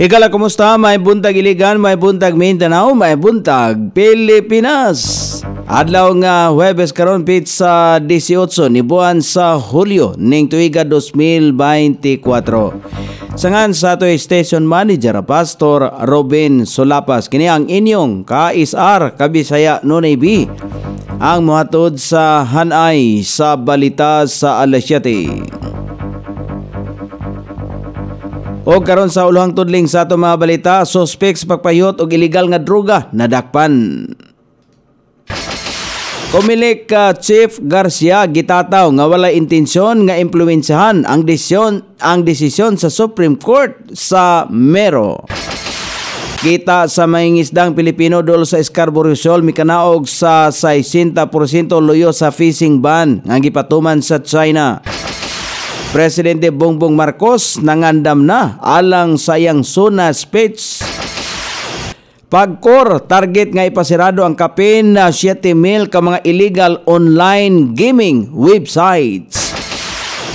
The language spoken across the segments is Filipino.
Hikala, kumusta? May buntag Iligan, may buntag Mindanao, may buntag Pilipinas. Adlaw nga Huwebes karon pit 18 ni buwan sa Hulyo ning tuiga 2024. Sangan sa ato'y station manager Pastor Robin Solapas kini ang inyong KSR Kabisaya Nunay B ang muhatod sa Hanay sa balita sa alas 7. O karon sa ulohang tudling sa ato mga balita, suspects pagpayot og illegal nga droga nadakpan. Kumilik Chief Garcia gitataw nga wala intensyon nga impluwensyahan ang desisyon ang desisyon sa Supreme Court sa Mero. Kita sa mangingisdang Pilipino dol sa Scarborough Shoal mikanaog sa 60% loyo sa fishing ban nga gipatuman sa China. Presidente Bongbong Marcos nangandam na alang sayang suna speech. Pagkor, target nga ipasirado ang kapin na 7 ka mga illegal online gaming websites.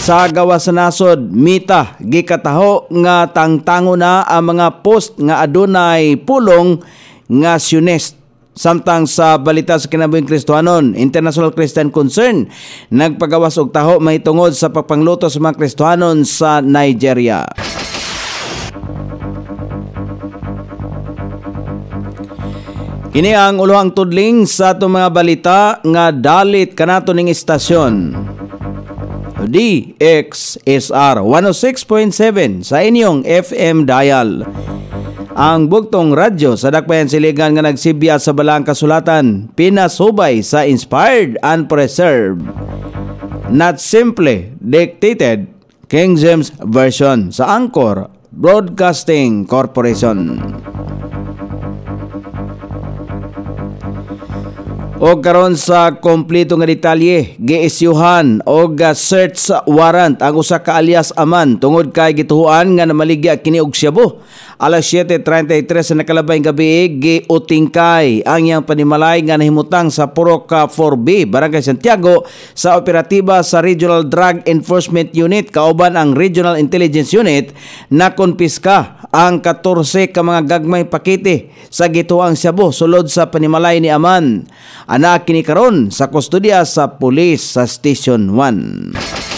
Sa gawa sa nasod, mita, gikataho nga tangtango na ang mga post nga adunay pulong nga syunest. Samtang sa balita sa kinabuhing Kristohanon, International Christian Concern, nagpagawas og taho mahitungod sa pagpangluto sa mga Kristohanon sa Nigeria. Kini ang ulohang tudling sa atong mga balita nga dalit kanato ning istasyon. DXSR 106.7 sa inyong FM dial. Ang bugtong radyo sa dakbayan siligan nga nagsibya sa balang kasulatan, pinasubay sa inspired and preserved. Not simply dictated King James Version sa Angkor Broadcasting Corporation. O karon sa kompleto nga detalye, giisyuhan og search warrant ang usa ka alias aman tungod kay gituhuan nga namaligya kini og Cebu. Alas 7:33 sa nakalabay gabi giutingkay ang iyang panimalay nga nahimutang sa Poroka 4B Barangay Santiago sa operatiba sa Regional Drug Enforcement Unit kauban ang Regional Intelligence Unit na konpiska ang 14 ka mga gagmay pakete sa gituang Cebu sulod sa panimalay ni Aman. Ana kini karon sa kustodya sa pulis sa Station 1.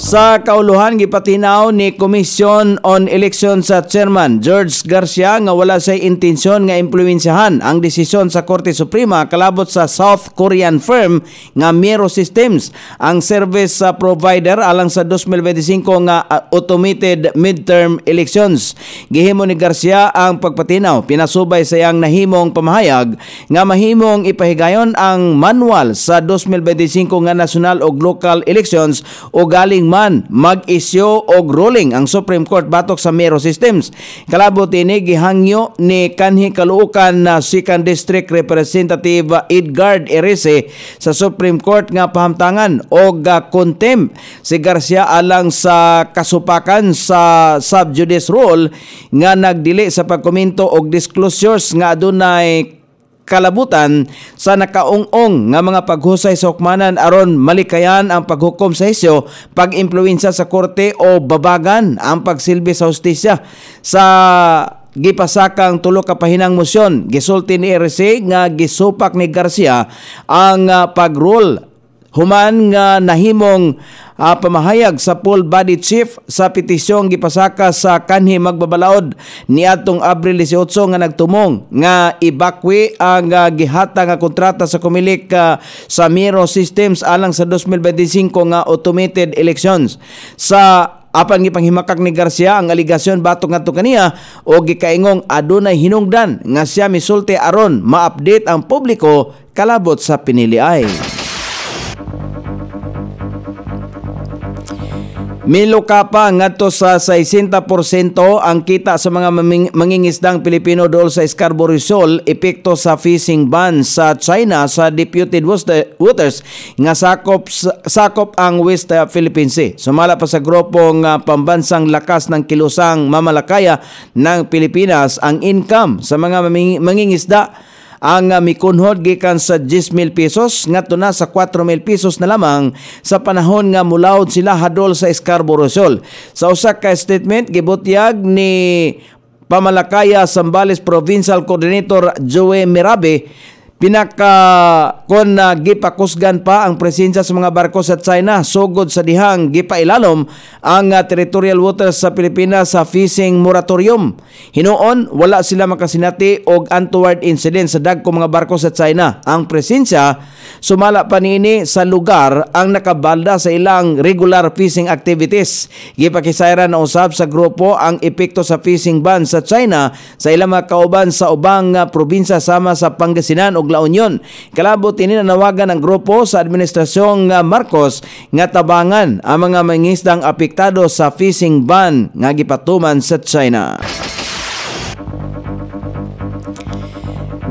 Sa kauluhan gipatinaw ni Commission on Election sa Chairman George Garcia nga wala sa intensyon nga impluwensyahan ang desisyon sa Korte Suprema kalabot sa South Korean firm nga Miro Systems ang service sa provider alang sa 2025 nga uh, automated midterm elections. Gihimo ni Garcia ang pagpatinaw pinasubay sa iyang nahimong pamahayag nga mahimong ipahigayon ang manual sa 2025 nga national ug local elections o galing man mag-isyo og ruling ang Supreme Court batok sa Mero Systems. Kalabot ini gihangyo ni kanhi kaluukan na Second District Representative Edgar Erese sa Supreme Court nga pahamtangan og contempt si Garcia alang sa kasupakan sa subjudice rule nga nagdili sa pagkomento og disclosures nga adunay kalabutan sa nakaungong nga mga paghusay sa hukmanan aron malikayan ang paghukom sa isyo, pag sa korte o babagan ang pagsilbi sa hustisya sa gipasakang tulo ka pahinang motion gisulti ni RC nga gisupak ni Garcia ang uh, ah, pagrol Human nga nahimong uh, pamahayag sa full body chief sa petisyong gipasaka sa kanhi magbabalaod atong Abril 18 nga nagtumong nga ibakwi ang uh, gihata nga kontrata sa Kumilik uh, sa Miro Systems alang sa 2025 nga automated elections sa apan gipanghimakak ni Garcia ang aligasyon batok ngadto kaniya o gikaingong adunay hinungdan nga siya misulti aron ma-update ang publiko kalabot sa pinili ay. Miluka pa ngadto sa 60% ang kita sa mga mangingisdang Pilipino dool sa Scarborough Shoal epekto sa fishing ban sa China sa deputed waters nga sakop sakop ang West Philippine Sea. Sumala pa sa grupong pambansang lakas ng kilusang mamalakaya ng Pilipinas ang income sa mga mangingisda ang ah, mikunhod gikan sa 10,000 pesos ngadto na sa 4,000 pesos na lamang sa panahon nga mulawd sila hadol sa Scarborough Shoal. Sa usa ka statement gibutyag ni Pamalakaya Sambales Provincial Coordinator Joey Mirabe pinaka kon na gipakusgan pa ang presensya sa mga barko sa China sugod sa dihang gipailalom ang uh, territorial waters sa Pilipinas sa fishing moratorium. Hinuon wala sila makasinati og untoward incident sa dagko mga barko sa China. Ang presensya sumala pa niini sa lugar ang nakabalda sa ilang regular fishing activities. gipakisayran na usab sa grupo ang epekto sa fishing ban sa China sa ilang mga kauban sa ubang uh, probinsya sama sa Pangasinan ug La Union. Kalabot ini nanawagan ng grupo sa administrasyong ah, Marcos nga tabangan ang mga mangisdang apektado sa fishing ban nga gipatuman sa China.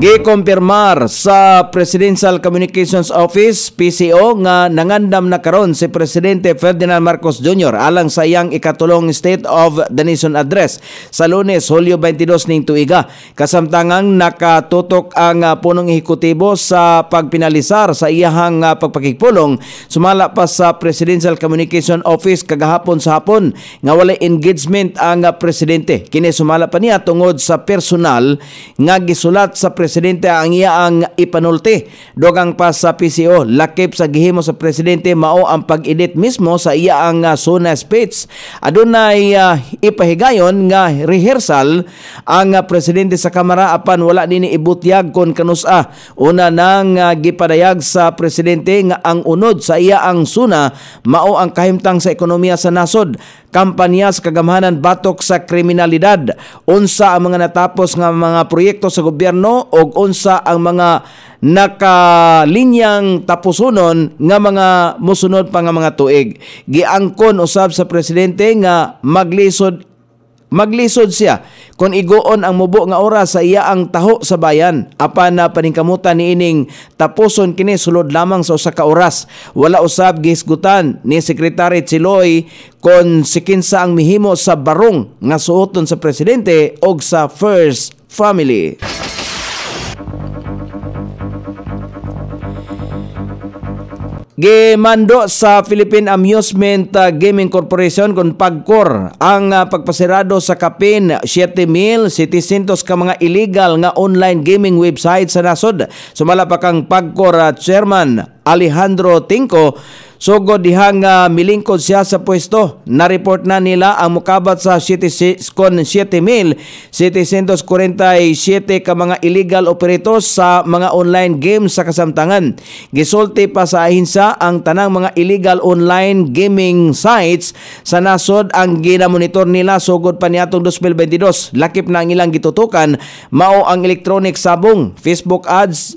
Gikompirmar sa Presidential Communications Office PCO nga nangandam na karon si Presidente Ferdinand Marcos Jr. alang sa iyang ikatulong State of the Nation Address sa Lunes, Hulyo 22 ning tuiga. Kasamtangang nakatutok ang ah, punong ehekutibo sa pagpinalisar sa iyang ah, pagpakigpulong sumala pa sa Presidential Communication Office kagahapon sa hapon nga wala engagement ang ah, presidente. Kini sumala pa niya tungod sa personal nga gisulat sa presidente presidente ang iya ang ipanulti dogang pa sa PCO lakip sa gihimo sa presidente mao ang pag-edit mismo sa iyaang uh, suna speech adunay uh, ipahigayon nga rehearsal ang uh, presidente sa kamara apan wala nini ibutyag kon kanusa una nang uh, gipadayag sa presidente nga ang unod sa iya ang suna mao ang kahimtang sa ekonomiya sa nasod kampanya sa kagamhanan batok sa kriminalidad unsa ang mga natapos nga mga proyekto sa gobyerno ug unsa ang mga nakalinyang tapusonon nga mga musunod pa nga mga tuig giangkon usab sa presidente nga maglisod Maglisod siya kung igoon ang mubo nga oras sa iya ang taho sa bayan. Apa na paningkamutan ni ining tapuson kini sulod lamang sa usa ka oras. Wala usab gisgutan ni secretary Chiloy kon sikinsa ang mihimo sa barong nga suoton sa presidente og sa first family. Gimando sa Philippine Amusement uh, Gaming Corporation kung pagkor ang uh, pagpasirado sa kapin 7,700 ka mga illegal nga online gaming website sa nasod. Sumala pa kang pagkor uh, chairman Alejandro Tinco sugod dihang uh, milingkod siya sa pwesto. Na-report na nila ang mukabat sa 7,747 ka mga illegal operators sa mga online games sa kasamtangan. Gisulti pa sa ahinsa ang tanang mga illegal online gaming sites sa nasod ang ginamonitor nila sugod pa niatong 2022. Lakip na ang ilang gitutukan mao ang electronic sabong, Facebook ads,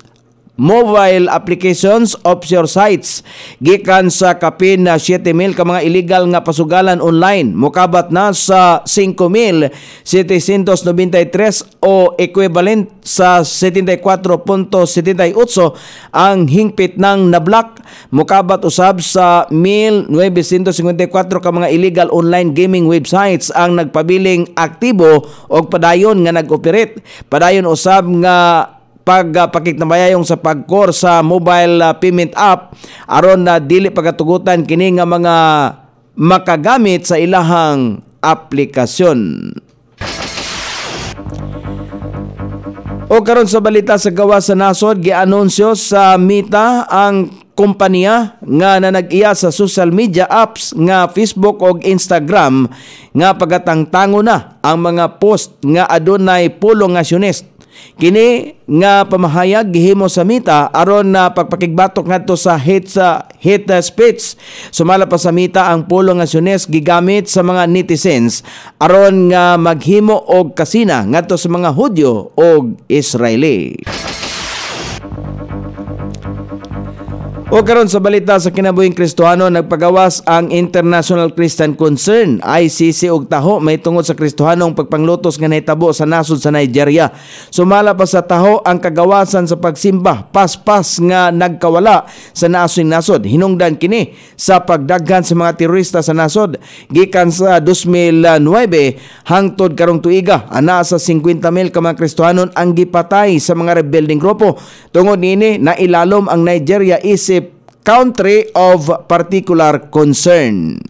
mobile applications offshore sites gikan sa kapin na 7,000 ka mga illegal nga pasugalan online mukabat na sa 5,793 o equivalent sa 74.78 ang hingpit ng nablock mukabat usab sa 1,954 ka mga illegal online gaming websites ang nagpabiling aktibo og padayon nga nag-operate padayon usab nga pagpakignamayayong sa pagkor sa mobile ah, payment app aron na dili pagatugutan kini nga mga makagamit sa ilahang aplikasyon. O karon sa balita sa gawa sa nasod gianunsyo sa Mita ang kompanya nga nanag-iya sa social media apps nga Facebook og Instagram nga pagatangtango na ang mga post nga adunay pulong nga syunist Kini nga pamahayag gihimo sa mita aron na pagpakigbatok ngadto sa hit sa hit speech. Sumala pa sa mita ang pulo nga sunes gigamit sa mga netizens aron nga maghimo og kasina ngadto sa mga Hudyo og Israeli. O karon sa balita sa kinabuhing Kristohano nagpagawas ang International Christian Concern ICC og taho may tungod sa Kristohanong pagpanglutos nga nahitabo sa nasod sa Nigeria. Sumala pa sa taho ang kagawasan sa pagsimba paspas nga nagkawala sa nasod nasod. Hinungdan kini sa pagdaghan sa mga terorista sa nasod gikan sa 2009 hangtod karong tuiga ana sa 50,000 ka mga Kristohanon ang gipatay sa mga rebelding grupo. Tungod niini nailalom ang Nigeria isip country of particular concern.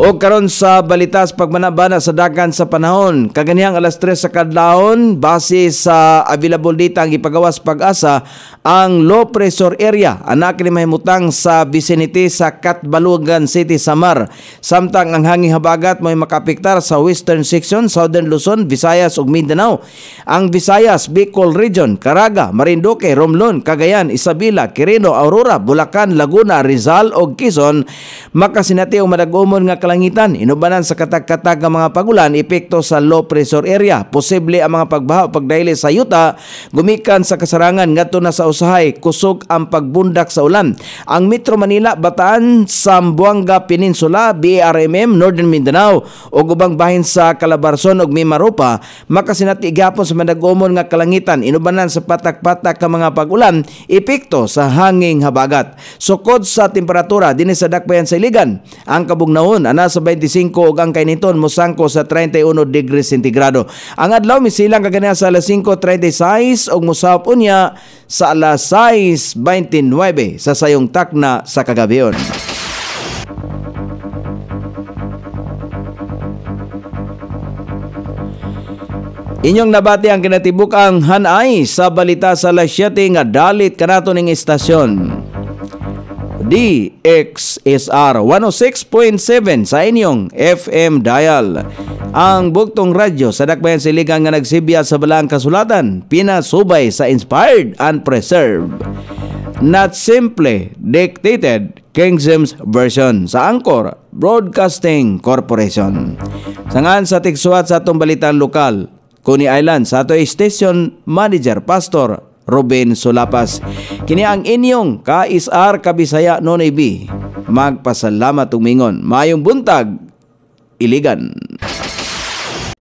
O karon sa balitas pagmanabana sa dagan sa panahon, kaganihang alas 3 sa kadlawon base sa available data ang ipagawas pag-asa ang low pressure area anak ni mahimutang sa vicinity sa Katbalugan City Samar. Samtang ang hangin habagat may makapiktar sa western section, southern Luzon, Visayas ug Mindanao. Ang Visayas, Bicol region, Caraga, Marinduque, Romblon, Cagayan, Isabela, Quirino, Aurora, Bulacan, Laguna, Rizal ug Quezon makasinati o madagumon nga kalangitan. Inubanan sa katag-katag ng mga pagulan, epekto sa low pressure area. Posible ang mga pagbaha o pagdayli sa yuta, gumikan sa kasarangan Ngato na sa usahay, kusog ang pagbundak sa ulan. Ang Metro Manila, Bataan, Sambuanga Peninsula, BRMM, Northern Mindanao o gubang bahin sa Calabarzon ug Mimaropa, makasinati igapon sa managumon nga kalangitan. Inubanan sa patak-patak ka mga pagulan, epekto sa hanging habagat. Sukod sa temperatura dinhi sa dakbayan sa Iligan, ang kabugnaon nasa 25 ug ang kainiton mosangko sa 31 degrees sentigrado. Ang adlaw misilang kaganiha sa alas 5:36 ug mosawop unya sa alas 6:29 sa sayong takna sa kagabion. Inyong nabati ang kinatibuk ang hanay sa balita sa alas 7 nga dalit kanato ning istasyon. DXSR 106.7 sa inyong FM dial. Ang Buktong Radyo sa Dakbayan Siligang nga nagsibya sa Balang Kasulatan, pinasubay sa Inspired and Preserved. Not Simple dictated Kingdoms Version sa Angkor Broadcasting Corporation. Sangaan sa tigsuat sa atong balitang lokal, Kuni Island sa ato station manager pastor Ruben Solapas. Kini ang inyong KSR Kabisaya Nonay B. Magpasalamat tumingon. Mayong buntag, Iligan.